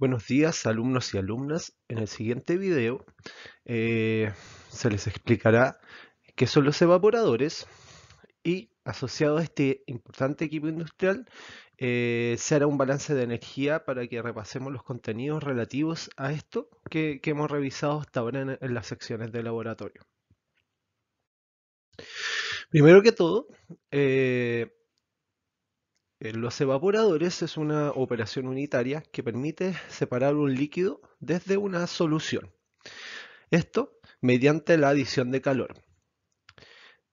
Buenos días alumnos y alumnas. En el siguiente video eh, se les explicará qué son los evaporadores y asociado a este importante equipo industrial eh, se hará un balance de energía para que repasemos los contenidos relativos a esto que, hemos revisado hasta ahora en, las secciones de laboratorio. Primero que todo, eh, eh, los evaporadores es una operación unitaria que permite separar un líquido desde una solución. Esto mediante la adición de calor.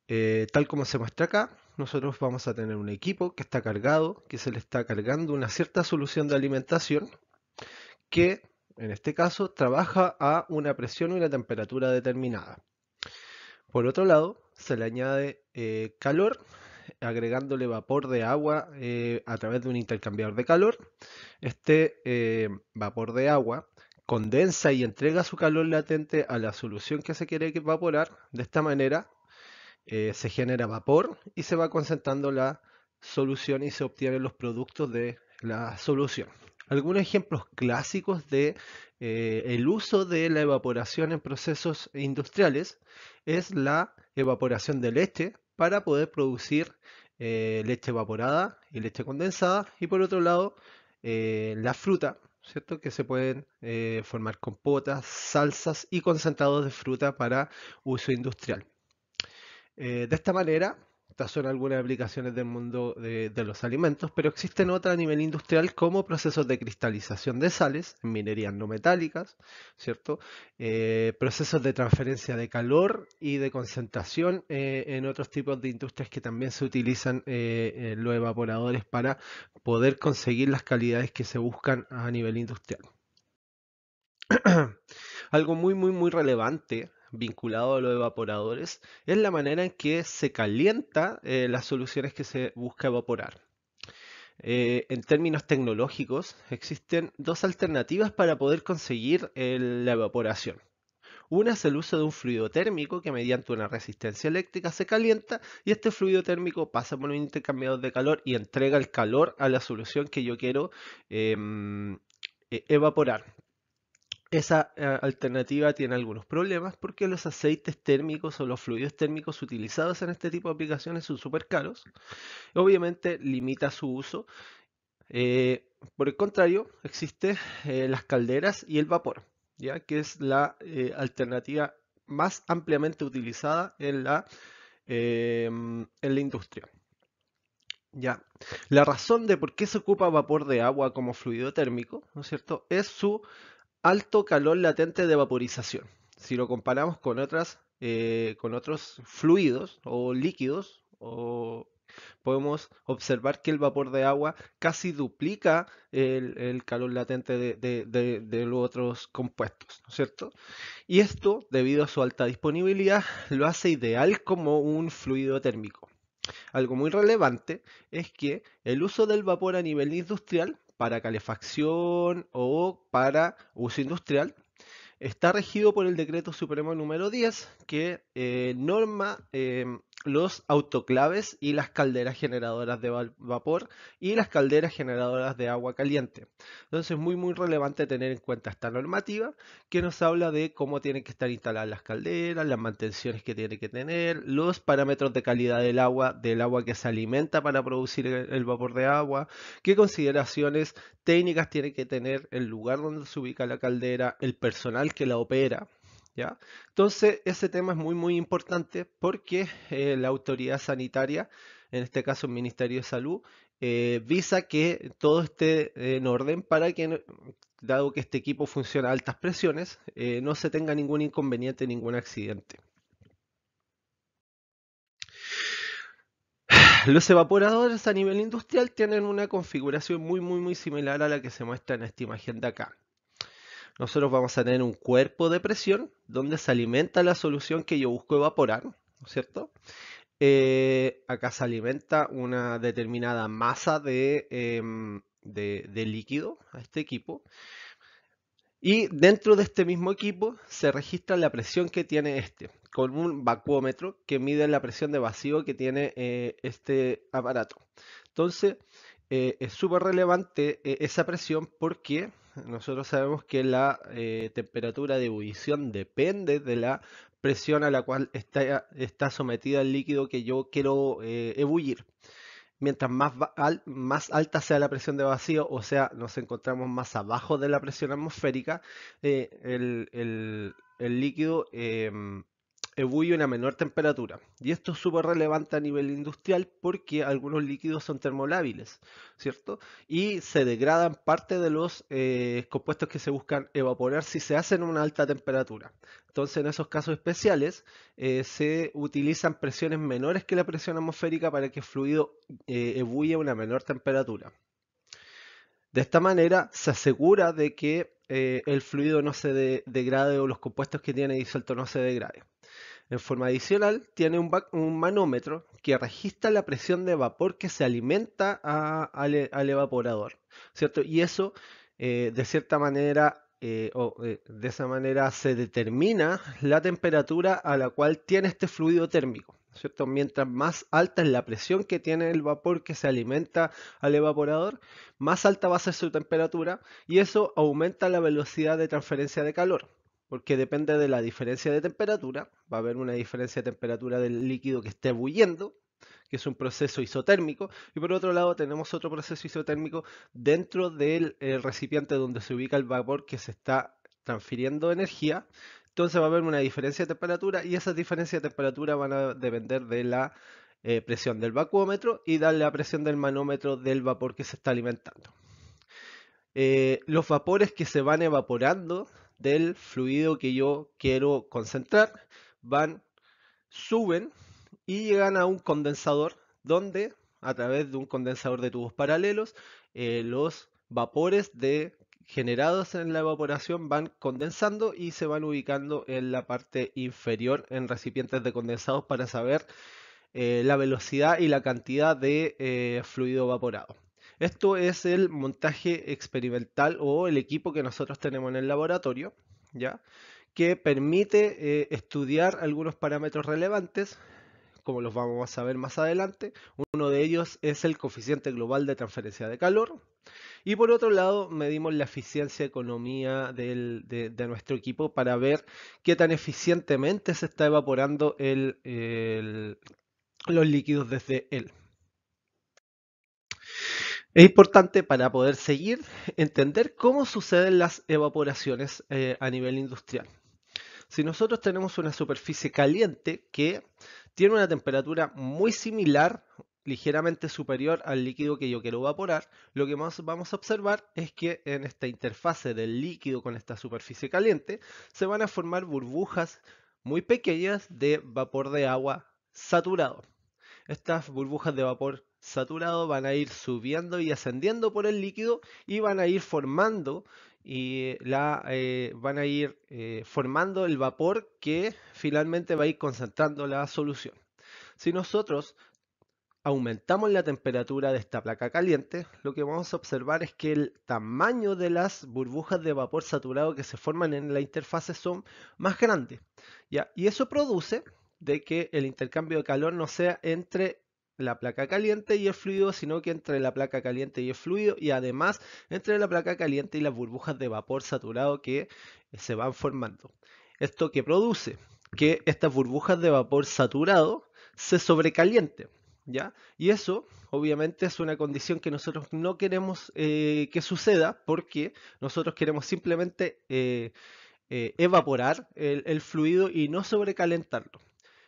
Eh, tal como se muestra acá, nosotros vamos a tener un equipo que está cargado, que se le está cargando una cierta solución de alimentación que, en este caso, trabaja a una presión y una temperatura determinada. Por otro lado, se le añade eh, calor agregándole vapor de agua eh, a través de un intercambiador de calor. Este eh, vapor de agua condensa y entrega su calor latente a la solución que se quiere evaporar. De esta manera eh, se genera vapor y se va concentrando la solución y se obtienen los productos de la solución. Algunos ejemplos clásicos de el uso de la evaporación en procesos industriales es la evaporación de leche, este, para poder producir eh, leche evaporada y leche condensada y por otro lado eh, la fruta, ¿cierto? Que se pueden eh, formar compotas, salsas y concentrados de fruta para uso industrial. de esta manera estas son algunas aplicaciones del mundo de, los alimentos, pero existen otras a nivel industrial como procesos de cristalización de sales en minerías no metálicas, ¿cierto? Eh, procesos de transferencia de calor y de concentración eh, en otros tipos de industrias que también se utilizan eh, los evaporadores para poder conseguir las calidades que se buscan a nivel industrial. Algo muy, muy, muy relevante vinculado a los evaporadores es la manera en que se calienta eh, las soluciones que se busca evaporar. Eh, en términos tecnológicos, existen dos alternativas para poder conseguir eh, la evaporación. Una es el uso de un fluido térmico que mediante una resistencia eléctrica se calienta y este fluido térmico pasa por un intercambiador de calor y entrega el calor a la solución que yo quiero em, e-, evaporar. Esa eh, alternativa tiene algunos problemas porque los aceites térmicos o los fluidos térmicos utilizados en este tipo de aplicaciones son súper caros. Obviamente limita su uso. Eh, por el contrario, existen eh, las calderas y el vapor, ¿ya? que es la alternativa más ampliamente utilizada en la, em, en la industria. Ya. La razón de por qué se ocupa vapor de agua como fluido térmico, ¿no es cierto?, es su alto calor latente de vaporización. Si lo comparamos con, otras, eh, con otros fluidos o líquidos, podemos observar que el vapor de agua casi duplica el, calor latente de, los otros compuestos, cierto? Y esto, debido a su alta disponibilidad, lo hace ideal como un fluido térmico. Algo muy relevante es que el uso del vapor a nivel industrial para calefacción o para uso industrial, está regido por el decreto supremo número 10 que eh, norma em, los autoclaves y las calderas generadoras de vapor y las calderas generadoras de agua caliente. Entonces es muy muy relevante tener en cuenta esta normativa que nos habla de cómo tienen que estar instaladas las calderas, las mantenciones que tiene que tener, los parámetros de calidad del agua, del agua que se alimenta para producir el vapor de agua, qué consideraciones técnicas tiene que tener el lugar donde se ubica la caldera, el personal que la opera, entonces, ese tema es muy, muy importante porque eh, la autoridad sanitaria, en este caso el Ministerio de Salud, eh, visa que todo esté en orden para que, dado que este equipo funciona a altas presiones, eh, no se tenga ningún inconveniente, ningún accidente. Los evaporadores a nivel industrial tienen una configuración muy, muy, muy similar a la que se muestra en esta imagen de acá nosotros vamos a tener un cuerpo de presión donde se alimenta la solución que yo busco evaporar, ¿no es cierto? Eh, acá se alimenta una determinada masa em, de, líquido a este equipo. Y dentro de este mismo equipo se registra la presión que tiene este, con un vacuómetro que mide la presión de vacío que tiene eh, este aparato. Entonces, eh, es súper relevante esa presión porque nosotros sabemos que la eh, temperatura de ebullición depende de la presión a la cual está, sometida el líquido que yo quiero eh, ebullir. Mientras más, alta sea la presión de vacío, o sea, nos encontramos más abajo de la presión atmosférica, eh, el, líquido em, a una menor temperatura. Y esto es súper relevante a nivel industrial porque algunos líquidos son termolábiles, ¿cierto? Y se degradan parte de los eh, compuestos que se buscan evaporar si se hacen a una alta temperatura. Entonces, en esos casos especiales, eh, se utilizan presiones menores que la presión atmosférica para que el fluido eh, a una menor temperatura. De esta manera, se asegura de que eh, el fluido no se degrade o los compuestos que tiene disuelto no se degrade. En forma adicional, tiene un, manómetro que registra la presión de vapor que se alimenta e-, al, evaporador, ¿cierto? Y eso, eh, de cierta manera, eh, o eh, de esa manera se determina la temperatura a la cual tiene este fluido térmico, ¿cierto? Mientras más alta es la presión que tiene el vapor que se alimenta al evaporador, más alta va a ser su temperatura y eso aumenta la velocidad de transferencia de calor porque depende de la diferencia de temperatura, va a haber una diferencia de temperatura del líquido que esté huyendo, que es un proceso isotérmico, y por otro lado tenemos otro proceso isotérmico dentro del eh, recipiente donde se ubica el vapor que se está transfiriendo energía, entonces va a haber una diferencia de temperatura y esas diferencias de temperatura van a depender de la eh, presión del vacuómetro y de la presión del manómetro del vapor que se está alimentando. Eh, los vapores que se van evaporando del fluido que yo quiero concentrar, van, suben y llegan a un condensador donde a través de un condensador de tubos paralelos eh, los vapores de, generados en la evaporación van condensando y se van ubicando en la parte inferior en recipientes de condensados para saber eh, la velocidad y la cantidad de eh, fluido evaporado. Esto es el montaje experimental o el equipo que nosotros tenemos en el laboratorio, ¿ya? que permite eh, estudiar algunos parámetros relevantes, como los vamos a ver más adelante. Uno de ellos es el coeficiente global de transferencia de calor. Y por otro lado, medimos la eficiencia economía de, nuestro equipo para ver qué tan eficientemente se está evaporando los líquidos desde él. Es importante para poder seguir entender cómo suceden las evaporaciones eh, a nivel industrial. Si nosotros tenemos una superficie caliente que tiene una temperatura muy similar, ligeramente superior al líquido que yo quiero evaporar, lo que más vamos a observar es que en esta interfase del líquido con esta superficie caliente se van a formar burbujas muy pequeñas de vapor de agua saturado. Estas burbujas de vapor saturado van a ir subiendo y ascendiendo por el líquido y van a ir formando y la, eh, van a ir eh, formando el vapor que finalmente va a ir concentrando la solución. Si nosotros aumentamos la temperatura de esta placa caliente, lo que vamos a observar es que el tamaño de las burbujas de vapor saturado que se forman en la interfase son más grandes. Y eso produce de que el intercambio de calor no sea entre la placa caliente y el fluido, sino que entre la placa caliente y el fluido y además entre la placa caliente y las burbujas de vapor saturado que eh, se van formando. Esto que produce que estas burbujas de vapor saturado se sobrecalienten. ¿Ya? Y eso, obviamente, es una condición que nosotros no queremos eh, que suceda porque nosotros queremos simplemente eh, evaporar el fluido y no sobrecalentarlo.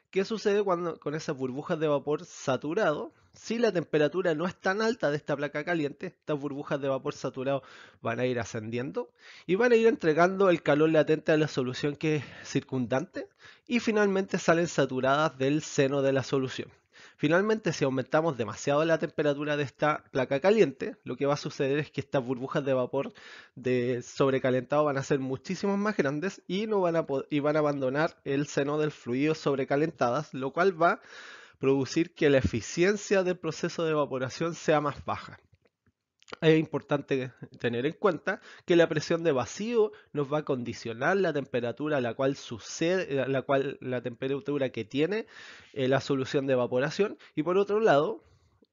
¿Qué sucede cuando, con esas burbujas de vapor saturado? Si la temperatura no es tan alta de esta placa caliente, estas burbujas de vapor saturado van a ir ascendiendo y van a ir entregando el calor latente a la solución que es circundante y finalmente salen saturadas del seno de la solución. Finalmente, si aumentamos demasiado la temperatura de esta placa caliente, lo que va a suceder es que estas burbujas de vapor de sobrecalentado van a ser muchísimo más grandes y, no van, a y van a abandonar el seno del fluido sobrecalentadas, lo cual va a producir que la eficiencia del proceso de evaporación sea más baja es importante tener en cuenta que la presión de vacío nos va a condicionar la temperatura a la cual sucede, la cual la temperatura que tiene eh, la solución de evaporación y por otro lado,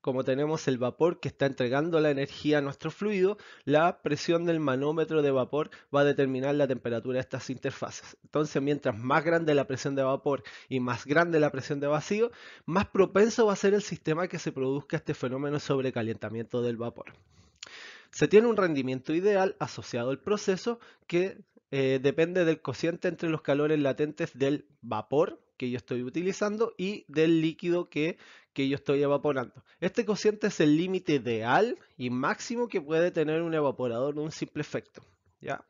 como tenemos el vapor que está entregando la energía a nuestro fluido, la presión del manómetro de vapor va a determinar la temperatura de estas interfaces. Entonces, mientras más grande la presión de vapor y más grande la presión de vacío, más propenso va a ser el sistema que se produzca este fenómeno de sobrecalentamiento del vapor. Se tiene un rendimiento ideal asociado al proceso que eh, depende del cociente entre los calores latentes del vapor que yo estoy utilizando y del líquido que, que yo estoy evaporando. Este cociente es el límite ideal y máximo que puede tener un evaporador de un simple efecto. ¿ya?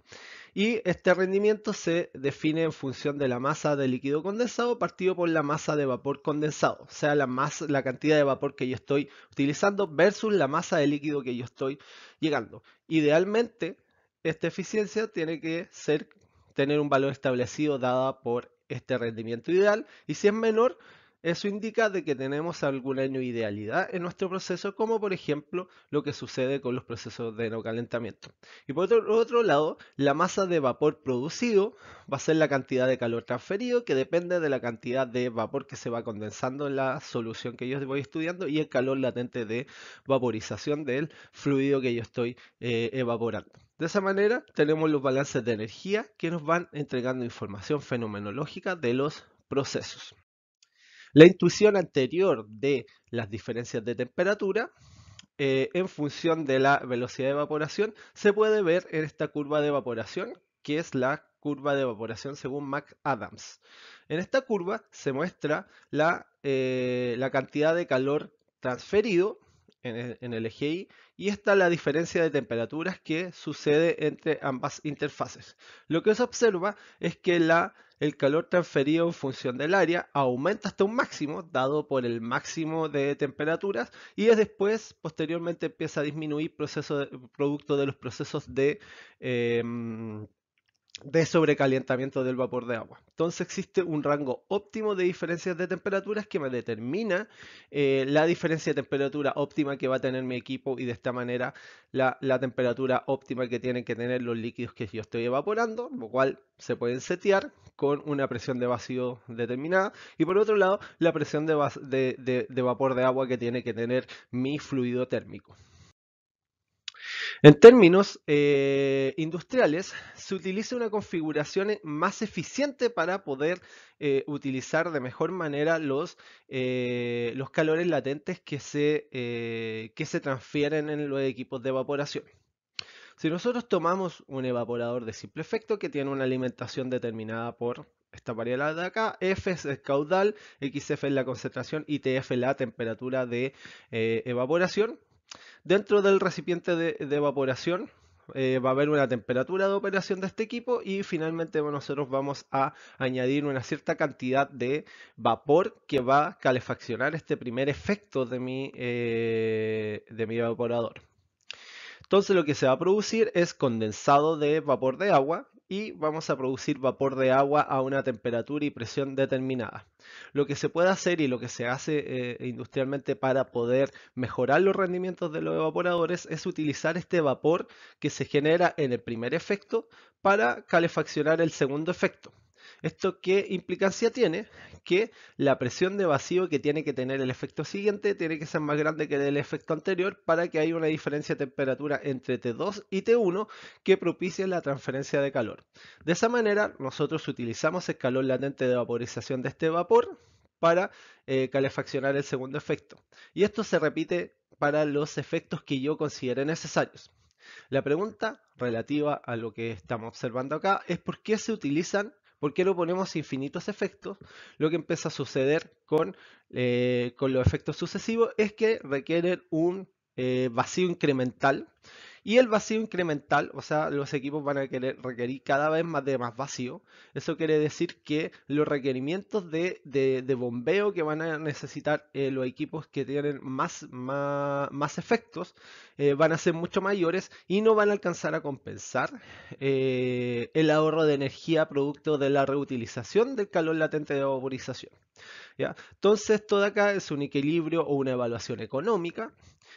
Y este rendimiento se define en función de la masa de líquido condensado partido por la masa de vapor condensado, o sea, la, la cantidad de vapor que yo estoy utilizando versus la masa de líquido que yo estoy llegando. Idealmente, esta eficiencia tiene que ser, tener un valor establecido dada por este rendimiento ideal y si es menor, eso indica de que tenemos alguna idealidad en nuestro proceso, como por ejemplo lo que sucede con los procesos de no calentamiento. Y por otro, lado, la masa de vapor producido va a ser la cantidad de calor transferido, que depende de la cantidad de vapor que se va condensando en la solución que yo voy estudiando y el calor latente de vaporización del fluido que yo estoy eh, evaporando. De esa manera tenemos los balances de energía que nos van entregando información fenomenológica de los procesos la intuición anterior de las diferencias de temperatura eh, en función de la velocidad de evaporación se puede ver en esta curva de evaporación, que es la curva de evaporación según Adams. En esta curva se muestra la, eh, la cantidad de calor transferido en, el eje Y y está la diferencia de temperaturas que sucede entre ambas interfaces. Lo que se observa es que la, el calor transferido en función del área aumenta hasta un máximo dado por el máximo de temperaturas y después posteriormente empieza a disminuir proceso producto de los procesos de... Em, de sobrecalentamiento del vapor de agua. Entonces existe un rango óptimo de diferencias de temperaturas que me determina eh, la diferencia de temperatura óptima que va a tener mi equipo y de esta manera la, temperatura óptima que tienen que tener los líquidos que yo estoy evaporando, lo cual se pueden setear con una presión de vacío determinada y por otro lado la presión de vapor de agua que tiene que tener mi fluido térmico. En términos eh, industriales, se utiliza una configuración eh, más eficiente para poder eh, utilizar de mejor manera los, los calores latentes que se, que se transfieren en los equipos de evaporación. Si nosotros tomamos un evaporador de simple efecto que tiene una alimentación determinada por esta variable de acá, F es el caudal, XF es la concentración y TF la temperatura de evaporación, Dentro del recipiente de, evaporación eh, va a haber una temperatura de operación de este equipo y finalmente nosotros vamos a añadir una cierta cantidad de vapor que va a calefaccionar este primer efecto de mi, eh, de mi evaporador. Entonces lo que se va a producir es condensado de vapor de agua y vamos a producir vapor de agua a una temperatura y presión determinada. Lo que se puede hacer y lo que se hace eh, industrialmente para poder mejorar los rendimientos de los evaporadores es utilizar este vapor que se genera en el primer efecto para calefaccionar el segundo efecto. ¿Esto qué implicancia tiene? Que la presión de vacío que tiene que tener el efecto siguiente tiene que ser más grande que el efecto anterior para que haya una diferencia de temperatura entre T2 y T1 que propicie la transferencia de calor. De esa manera, nosotros utilizamos el calor latente de vaporización de este vapor para eh, calefaccionar el segundo efecto. Y esto se repite para los efectos que yo considere necesarios. La pregunta relativa a lo que estamos observando acá es por qué se utilizan ¿Por qué no ponemos infinitos efectos? Lo que empieza a suceder con, eh, con los efectos sucesivos es que requieren un eh, vacío incremental y el vacío incremental, o sea, los equipos van a querer requerir cada vez más de más vacío. Eso quiere decir que los requerimientos de, bombeo que van a necesitar eh, los equipos que tienen más, más, efectos eh, van a ser mucho mayores y no van a alcanzar a compensar eh, el ahorro de energía producto de la reutilización del calor latente de vaporización. ¿Ya? Entonces, todo acá es un equilibrio o una evaluación económica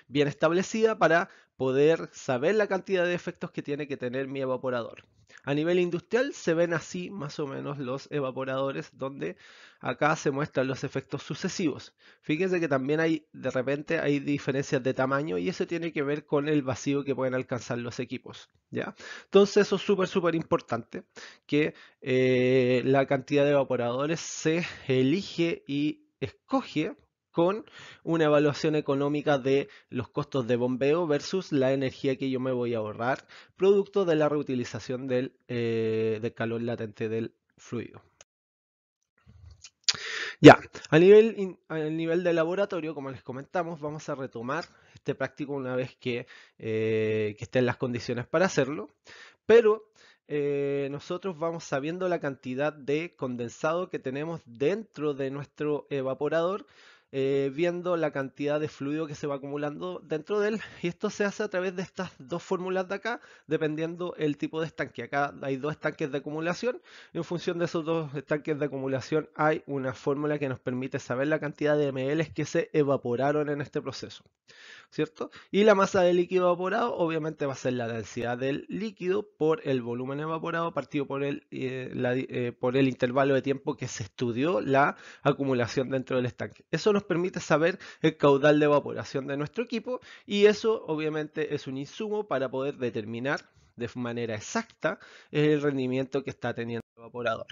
bien establecida para poder saber la cantidad de efectos que tiene que tener mi evaporador. A nivel industrial se ven así más o menos los evaporadores donde acá se muestran los efectos sucesivos. Fíjense que también hay de repente hay diferencias de tamaño y eso tiene que ver con el vacío que pueden alcanzar los equipos. ¿ya? Entonces eso es súper súper importante que eh, la cantidad de evaporadores se elige y escoge con una evaluación económica de los costos de bombeo versus la energía que yo me voy a ahorrar, producto de la reutilización del, eh, calor latente del fluido. Ya, a nivel, a nivel de laboratorio, como les comentamos, vamos a retomar este práctico una vez que, eh, estén las condiciones para hacerlo, pero eh, nosotros vamos sabiendo la cantidad de condensado que tenemos dentro de nuestro evaporador eh, viendo la cantidad de fluido que se va acumulando dentro de él. Y esto se hace a través de estas dos fórmulas de acá, dependiendo el tipo de estanque. Acá hay dos estanques de acumulación. En función de esos dos estanques de acumulación hay una fórmula que nos permite saber la cantidad de ml que se evaporaron en este proceso. ¿cierto? Y la masa de líquido evaporado obviamente va a ser la densidad del líquido por el volumen evaporado partido por el, eh, eh, por el intervalo de tiempo que se estudió la acumulación dentro del estanque. Eso nos permite saber el caudal de evaporación de nuestro equipo y eso obviamente es un insumo para poder determinar de manera exacta el rendimiento que está teniendo el evaporador.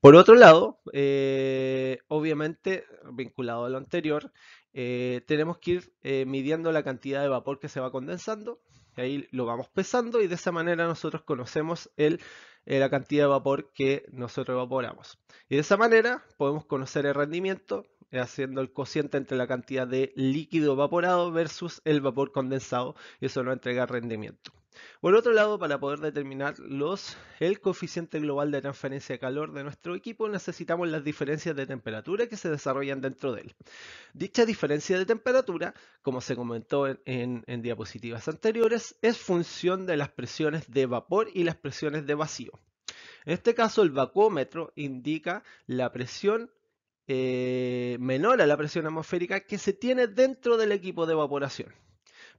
Por otro lado, eh, obviamente, vinculado a lo anterior, eh, tenemos que ir eh, midiendo la cantidad de vapor que se va condensando. Ahí lo vamos pesando y de esa manera nosotros conocemos eh, la cantidad de vapor que nosotros evaporamos. Y de esa manera podemos conocer el rendimiento haciendo el cociente entre la cantidad de líquido evaporado versus el vapor condensado y eso nos entrega rendimiento. Por otro lado, para poder determinar los, el coeficiente global de transferencia de calor de nuestro equipo, necesitamos las diferencias de temperatura que se desarrollan dentro de él. Dicha diferencia de temperatura, como se comentó en, diapositivas anteriores, es función de las presiones de vapor y las presiones de vacío. En este caso, el vacuómetro indica la presión eh, menor a la presión atmosférica que se tiene dentro del equipo de evaporación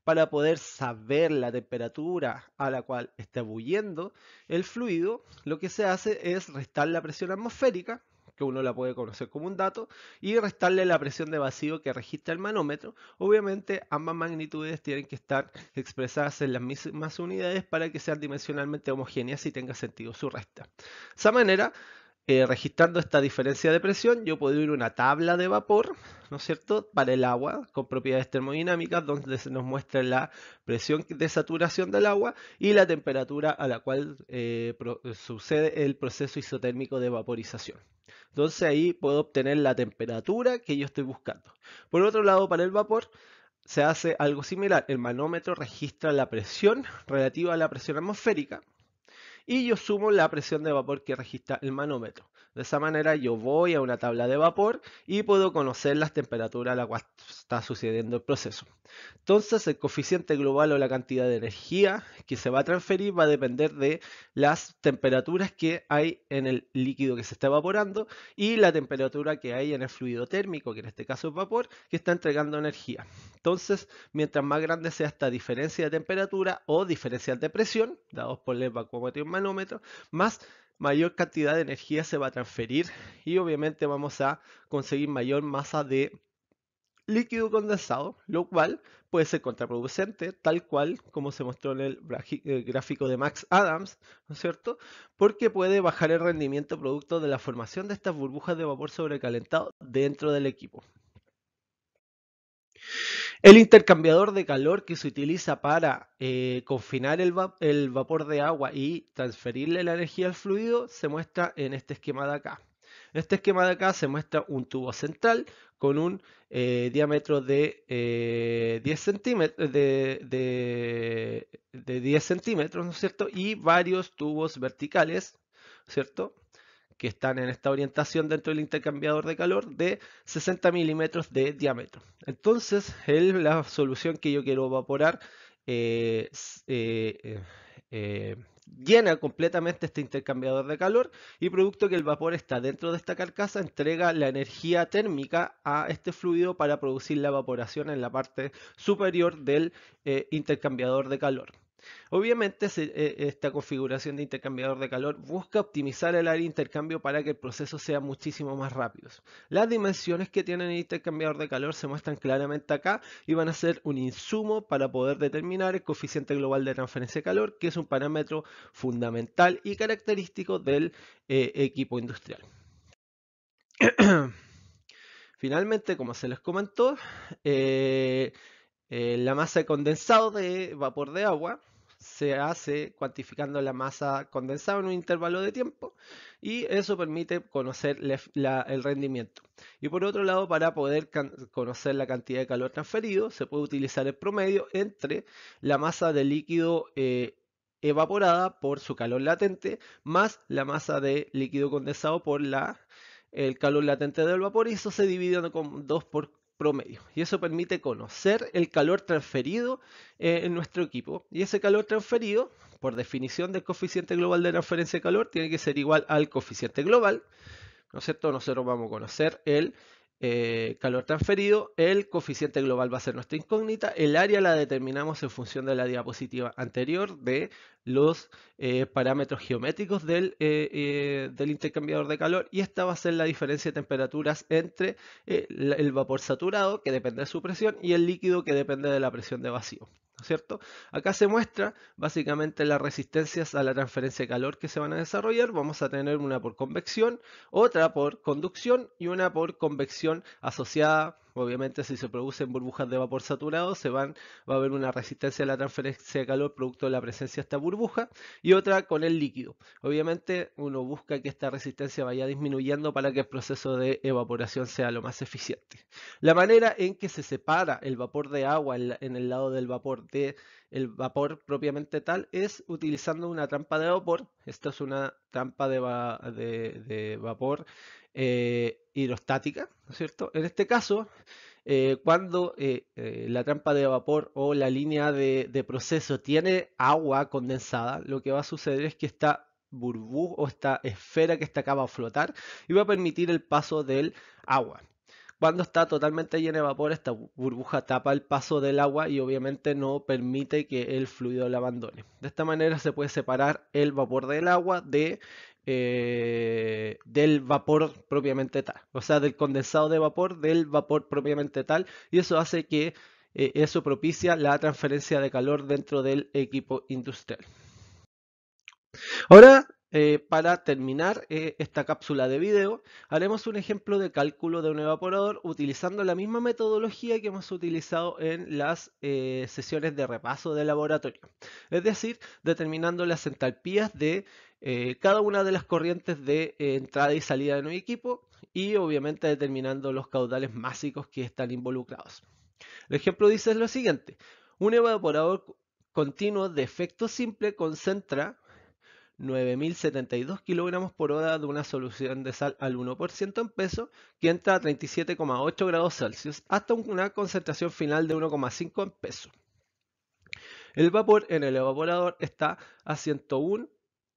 para poder saber la temperatura a la cual está huyendo el fluido, lo que se hace es restar la presión atmosférica, que uno la puede conocer como un dato, y restarle la presión de vacío que registra el manómetro. Obviamente ambas magnitudes tienen que estar expresadas en las mismas unidades para que sean dimensionalmente homogéneas y tenga sentido su resta. De esa manera eh, registrando esta diferencia de presión, yo puedo ir a una tabla de vapor, ¿no es cierto?, para el agua, con propiedades termodinámicas, donde se nos muestra la presión de saturación del agua y la temperatura a la cual eh, sucede el proceso isotérmico de vaporización. Entonces ahí puedo obtener la temperatura que yo estoy buscando. Por otro lado, para el vapor, se hace algo similar. El manómetro registra la presión relativa a la presión atmosférica y yo sumo la presión de vapor que registra el manómetro. De esa manera yo voy a una tabla de vapor y puedo conocer las temperaturas a la cual está sucediendo el proceso. Entonces el coeficiente global o la cantidad de energía que se va a transferir va a depender de las temperaturas que hay en el líquido que se está evaporando y la temperatura que hay en el fluido térmico, que en este caso es vapor, que está entregando energía. Entonces, mientras más grande sea esta diferencia de temperatura o diferencia de presión, dados por el vacuómetro y manómetro, más mayor cantidad de energía se va a transferir y obviamente vamos a conseguir mayor masa de líquido condensado, lo cual puede ser contraproducente, tal cual como se mostró en el eh, gráfico de Max Adams, ¿no es cierto? Porque puede bajar el rendimiento producto de la formación de estas burbujas de vapor sobrecalentado dentro del equipo. El intercambiador de calor que se utiliza para eh, confinar el, vapor de agua y transferirle la energía al fluido se muestra en este esquema de acá. En este esquema de acá se muestra un tubo central con un eh, diámetro de, 10 eh, centímetros, de, de 10 centímetros, ¿no es cierto? Y varios tubos verticales, ¿cierto? que están en esta orientación dentro del intercambiador de calor de 60 milímetros de diámetro. Entonces, la solución que yo quiero evaporar eh, eh, eh, llena completamente este intercambiador de calor y producto que el vapor está dentro de esta carcasa entrega la energía térmica a este fluido para producir la evaporación en la parte superior del intercambiador de calor. Obviamente eh, esta configuración de intercambiador de calor busca optimizar el área de intercambio para que el proceso sea muchísimo más rápido. Las dimensiones que tiene el intercambiador de calor se muestran claramente acá y van a ser un insumo para poder determinar el coeficiente global de transferencia de calor, que es un parámetro fundamental y característico del eh, equipo industrial. Finalmente, como se les comentó, eh, la masa de condensado de vapor de agua se hace cuantificando la masa condensada en un intervalo de tiempo y eso permite conocer el rendimiento. Y por otro lado, para poder conocer la cantidad de calor transferido, se puede utilizar el promedio entre la masa de líquido eh, evaporada por su calor latente más la masa de líquido condensado por la, el calor latente del vapor y eso se divide con 2 por promedio. Y eso permite conocer el calor transferido eh, en nuestro equipo. Y ese calor transferido, por definición del coeficiente global de transferencia de calor, tiene que ser igual al coeficiente global. ¿No es cierto? Nosotros vamos a conocer el eh, calor transferido, el coeficiente global va a ser nuestra incógnita, el área la determinamos en función de la diapositiva anterior de los eh, parámetros geométricos del, eh, del, intercambiador de calor y esta va a ser la diferencia de temperaturas entre el vapor saturado que depende de su presión y el líquido que depende de la presión de vacío. ¿cierto? Acá se muestra básicamente las resistencias a la transferencia de calor que se van a desarrollar. Vamos a tener una por convección, otra por conducción y una por convección asociada Obviamente si se producen burbujas de vapor saturado, se van, va a haber una resistencia a la transferencia de calor producto de la presencia de esta burbuja y otra con el líquido. Obviamente uno busca que esta resistencia vaya disminuyendo para que el proceso de evaporación sea lo más eficiente. La manera en que se separa el vapor de agua en, el lado del vapor de el vapor propiamente tal es utilizando una trampa de vapor. Esta es una trampa de, de vapor eh, hidrostática, es cierto? En este caso, eh, cuando eh, la trampa de vapor o la línea de, proceso tiene agua condensada, lo que va a suceder es que esta burbuja o esta esfera que está acá va a flotar y va a permitir el paso del agua. Cuando está totalmente llena de vapor, esta burbuja tapa el paso del agua y obviamente no permite que el fluido la abandone. De esta manera se puede separar el vapor del agua de eh, del vapor propiamente tal, o sea, del condensado de vapor del vapor propiamente tal, y eso hace que eh, eso propicia la transferencia de calor dentro del equipo industrial. Ahora, eh, para terminar esta cápsula de video, haremos un ejemplo de cálculo de un evaporador utilizando la misma metodología que hemos utilizado en las sesiones de repaso de laboratorio, es decir, determinando las entalpías de eh, cada una de las corrientes de eh, entrada y salida de un equipo y obviamente determinando los caudales másicos que están involucrados. El ejemplo dice lo siguiente, un evaporador continuo de efecto simple concentra 9.072 kilogramos por hora de una solución de sal al 1% en peso que entra a 37,8 grados Celsius hasta una concentración final de 1,5 en peso. El vapor en el evaporador está a 101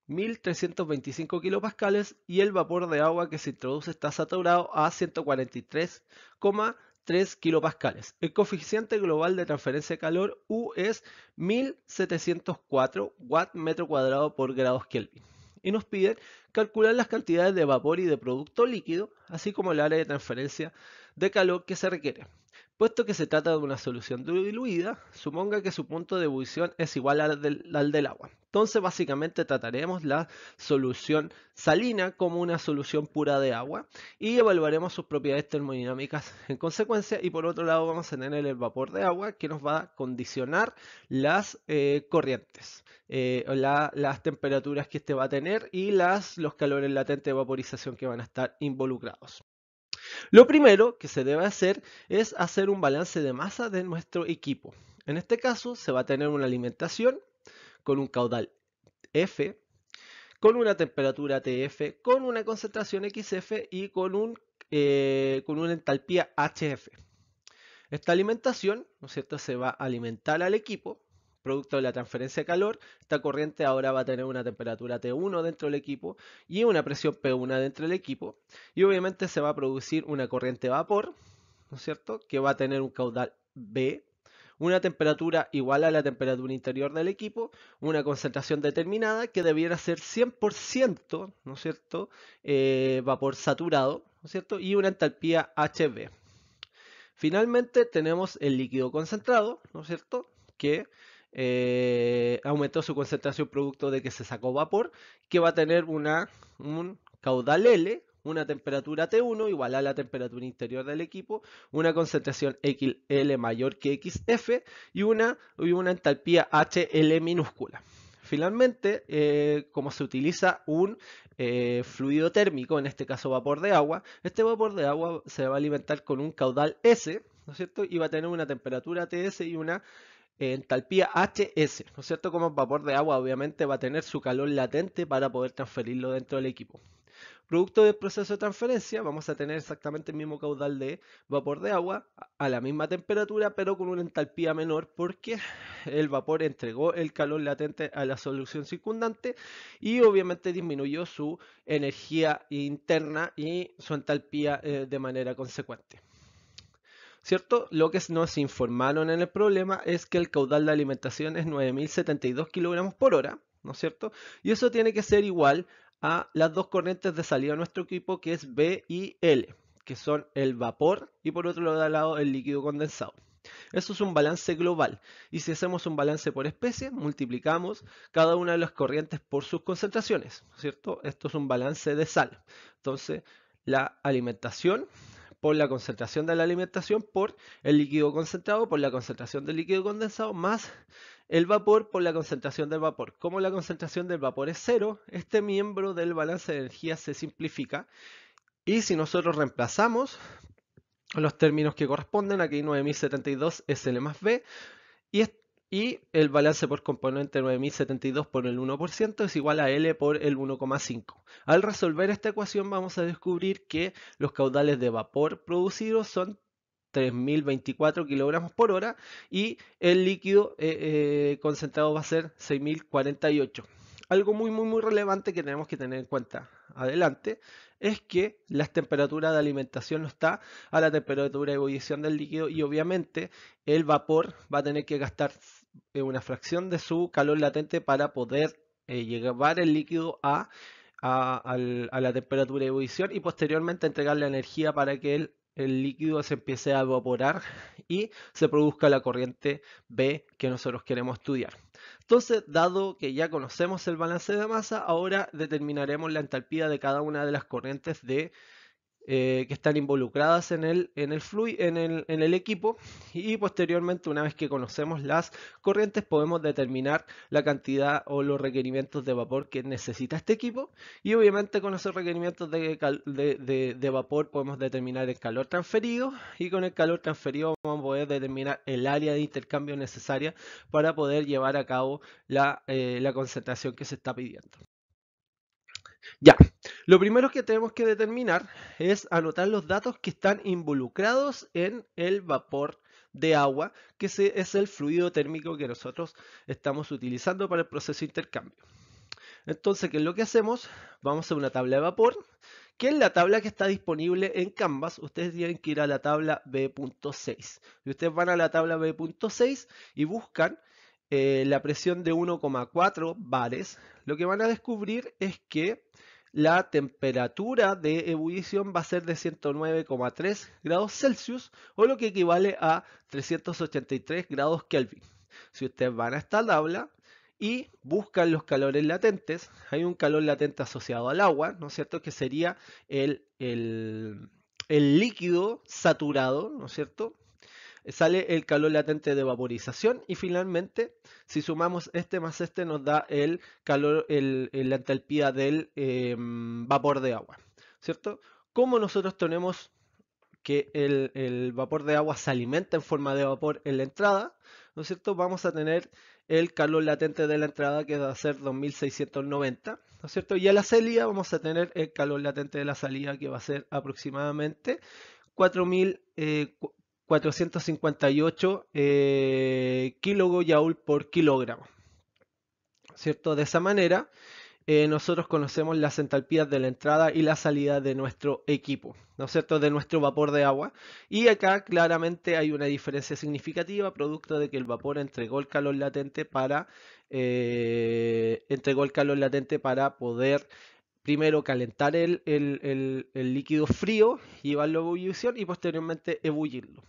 1325 kilopascales y el vapor de agua que se introduce está saturado a 143,3 kilopascales. El coeficiente global de transferencia de calor U es 1704 watt metro cuadrado por grados Kelvin. Y nos piden calcular las cantidades de vapor y de producto líquido, así como el área de transferencia de calor que se requiere. Puesto que se trata de una solución diluida, suponga que su punto de ebullición es igual al del, agua. Entonces básicamente trataremos la solución salina como una solución pura de agua y evaluaremos sus propiedades termodinámicas en consecuencia y por otro lado vamos a tener el vapor de agua que nos va a condicionar las eh, corrientes, eh, las temperaturas que este va a tener y las, los calores latentes de vaporización que van a estar involucrados. Lo primero que se debe hacer es hacer un balance de masa de nuestro equipo. En este caso se va a tener una alimentación con un caudal F, con una temperatura TF, con una concentración XF y con, un, eh, con una entalpía HF. Esta alimentación, ¿no es cierto?, se va a alimentar al equipo producto de la transferencia de calor, esta corriente ahora va a tener una temperatura T1 dentro del equipo y una presión P1 dentro del equipo. Y obviamente se va a producir una corriente vapor, ¿no es cierto?, que va a tener un caudal B, una temperatura igual a la temperatura interior del equipo, una concentración determinada que debiera ser 100%, ¿no es cierto?, eh, vapor saturado, ¿no es cierto?, y una entalpía HB. Finalmente tenemos el líquido concentrado, ¿no es cierto?, que eh, aumentó su concentración producto de que se sacó vapor, que va a tener una, un caudal L, una temperatura T1 igual a la temperatura interior del equipo, una concentración XL mayor que XF y una, y una entalpía HL minúscula. Finalmente, eh, como se utiliza un eh, fluido térmico, en este caso vapor de agua, este vapor de agua se va a alimentar con un caudal S, ¿no es cierto? Y va a tener una temperatura TS y una entalpía HS, ¿no es cierto? Como vapor de agua obviamente va a tener su calor latente para poder transferirlo dentro del equipo. Producto del proceso de transferencia, vamos a tener exactamente el mismo caudal de vapor de agua a la misma temperatura, pero con una entalpía menor, porque el vapor entregó el calor latente a la solución circundante y obviamente disminuyó su energía interna y su entalpía eh, de manera consecuente. ¿cierto? Lo que nos informaron en el problema es que el caudal de alimentación es 9.072 kilogramos por hora, ¿no es cierto? Y eso tiene que ser igual a las dos corrientes de salida de nuestro equipo, que es B y L, que son el vapor y por otro lado el líquido condensado. Eso es un balance global. Y si hacemos un balance por especie, multiplicamos cada una de las corrientes por sus concentraciones, ¿cierto? Esto es un balance de sal. Entonces, la alimentación por la concentración de la alimentación por el líquido concentrado, por la concentración del líquido condensado, más el vapor por la concentración del vapor. Como la concentración del vapor es cero, este miembro del balance de energía se simplifica y si nosotros reemplazamos los términos que corresponden, aquí 9072 SL más B, y y el balance por componente 9072 por el 1% es igual a L por el 1,5. Al resolver esta ecuación vamos a descubrir que los caudales de vapor producidos son 3.024 kilogramos por hora y el líquido eh, eh, concentrado va a ser 6.048. Algo muy muy muy relevante que tenemos que tener en cuenta adelante es que la temperatura de alimentación no está a la temperatura de ebullición del líquido y obviamente el vapor va a tener que gastar eh, una fracción de su calor latente para poder eh, llevar el líquido a, la temperatura de ebullición y posteriormente entregar la energía para que el, el líquido se empiece a evaporar y se produzca la corriente B que nosotros queremos estudiar. Entonces, dado que ya conocemos el balance de masa, ahora determinaremos la entalpía de cada una de las corrientes de eh, que están involucradas en el, en el, flu en, el, en el equipo y posteriormente una vez que conocemos las corrientes podemos determinar la cantidad o los requerimientos de vapor que necesita este equipo y obviamente con esos requerimientos de, vapor podemos determinar el calor transferido y con el calor transferido vamos a poder determinar el área de intercambio necesaria para poder llevar a cabo la eh, concentración que se está pidiendo. Ya, lo primero que tenemos que determinar es anotar los datos que están involucrados en el vapor de agua, que es el fluido térmico que nosotros estamos utilizando para el proceso de intercambio. Entonces, ¿qué es lo que hacemos? Vamos a una tabla de vapor, que es la tabla que está disponible en Canvas. Ustedes tienen que ir a la tabla B.6. Y ustedes van a la tabla B.6 y buscan eh, la presión de 1,4 bares, lo que van a descubrir es que la temperatura de ebullición va a ser de 109,3 grados Celsius o lo que equivale a 383 grados Kelvin. Si ustedes van a esta tabla y buscan los calores latentes, hay un calor latente asociado al agua, ¿no es cierto? Que sería el líquido saturado, ¿no es cierto? sale el calor latente de vaporización y finalmente si sumamos este más este nos da el calor, el, la entalpía del em, vapor de agua, ¿cierto? Como nosotros tenemos que el, vapor de agua se alimenta en forma de vapor en la entrada, ¿no es cierto? Vamos a tener el calor latente de la entrada que va a ser 2690, ¿no es cierto? Y a la salida vamos a tener el calor latente de la salida que va a ser aproximadamente 4000, 458 eh, por kilogramo. ¿Cierto? De esa manera, eh, nosotros conocemos las entalpías de la entrada y la salida de nuestro equipo, ¿no cierto?, de nuestro vapor de agua. Y acá claramente hay una diferencia significativa, producto de que el vapor entregó el calor latente para, eh, entregó el calor latente para poder primero calentar el, el líquido frío, llevarlo a ebullición y posteriormente ebullirlo.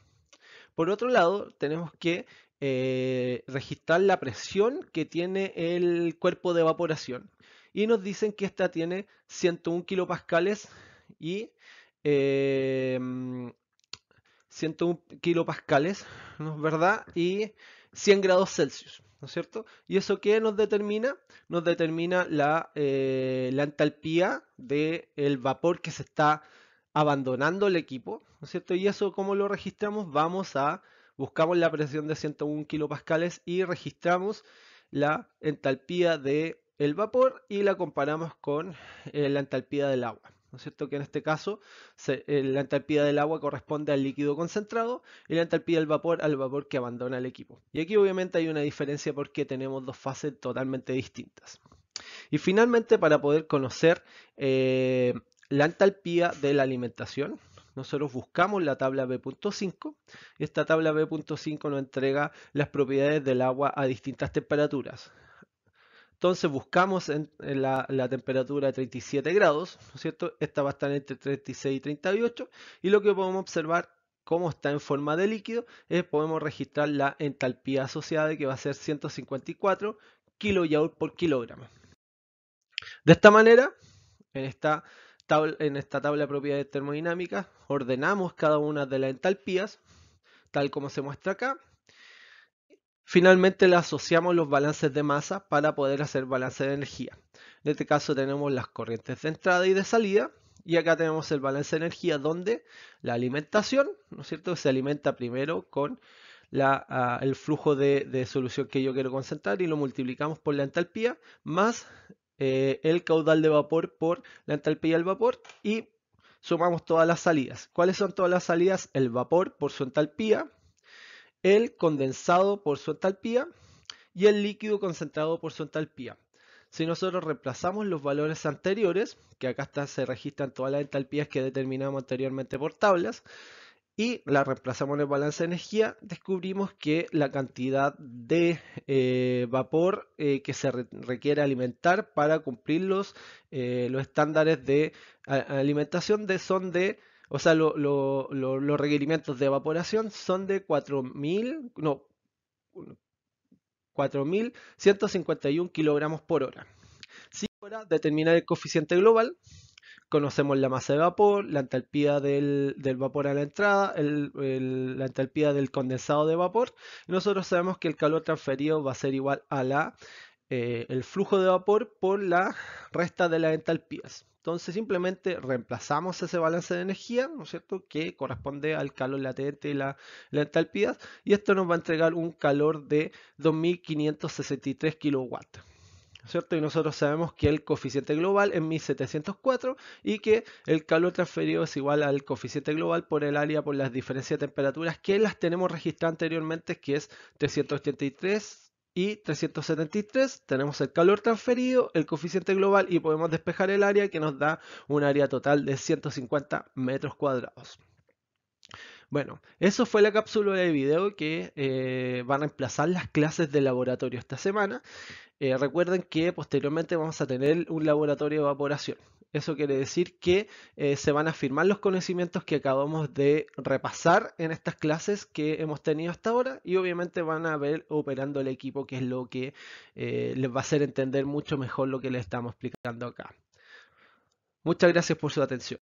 Por otro lado, tenemos que eh, registrar la presión que tiene el cuerpo de evaporación. Y nos dicen que esta tiene 101 kilopascales y 101 eh, mm, kilopascales, ¿no es verdad? Y 100 grados Celsius, ¿no es cierto? ¿Y eso qué nos determina? Nos determina la, eh, entalpía del el vapor que se está abandonando el equipo, ¿no es cierto? Y eso, ¿cómo lo registramos? Vamos a, buscamos la presión de 101 kilopascales y registramos la entalpía del el vapor y la comparamos con eh, la entalpía del agua. ¿no es cierto? Que en este caso eh, la entalpía del agua corresponde al líquido concentrado y la entalpía del vapor al vapor que abandona el equipo. Y aquí obviamente hay una diferencia porque tenemos dos fases totalmente distintas. Y finalmente, para poder conocer eh, la entalpía de la alimentación. Nosotros buscamos la tabla B.5 esta tabla B.5 nos entrega las propiedades del agua a distintas temperaturas. Entonces buscamos en, la, temperatura de 37 grados, ¿no es cierto? Esta va a estar entre 36 y 38 y lo que podemos observar como está en forma de líquido es podemos registrar la entalpía asociada que va a ser 154 kJ por kilogramo. De esta manera, en esta en esta tabla de propiedades termodinámicas ordenamos cada una de las entalpías, tal como se muestra acá. Finalmente le asociamos los balances de masa para poder hacer balance de energía. En este caso tenemos las corrientes de entrada y de salida. Y acá tenemos el balance de energía donde la alimentación, ¿no es cierto? Se alimenta primero con ah, el flujo de, de, solución que yo quiero concentrar y lo multiplicamos por la entalpía más eh, el caudal de vapor por la entalpía del vapor y sumamos todas las salidas. ¿Cuáles son todas las salidas? El vapor por su entalpía, el condensado por su entalpía y el líquido concentrado por su entalpía. Si nosotros reemplazamos los valores anteriores, que acá se registran todas las entalpías que determinamos anteriormente por tablas, y la reemplazamos en el balance de energía, descubrimos que la cantidad de eh, vapor eh, que se requiere alimentar para cumplir los, eh, los estándares de alimentación de, son de, o sea, lo, lo, lo, los requerimientos de evaporación son de 4.000, no, 4.151 kilogramos por hora. Si ahora determinar el coeficiente global, Conocemos la masa de vapor, la entalpía del, vapor a la entrada, la entalpía del condensado de vapor. nosotros sabemos que el calor transferido va a ser igual a la, eh, el flujo de vapor por la resta de las entalpías. Entonces simplemente reemplazamos ese balance de energía, ¿no es cierto?, que corresponde al calor latente y la, la entalpía, y esto nos va a entregar un calor de 2563 kilowatts. Y nosotros sabemos que el coeficiente global es 1704 y que el calor transferido es igual al coeficiente global por el área por las diferencias de temperaturas que las tenemos registradas anteriormente, que es 383 y 373. Tenemos el calor transferido, el coeficiente global y podemos despejar el área que nos da un área total de 150 metros cuadrados. Bueno, eso fue la cápsula de video que eh, van a reemplazar las clases de laboratorio esta semana. Eh, recuerden que posteriormente vamos a tener un laboratorio de evaporación. Eso quiere decir que eh, se van a firmar los conocimientos que acabamos de repasar en estas clases que hemos tenido hasta ahora y obviamente van a ver operando el equipo que es lo que les va a hacer entender mucho mejor lo que les estamos explicando acá. Muchas gracias por su atención.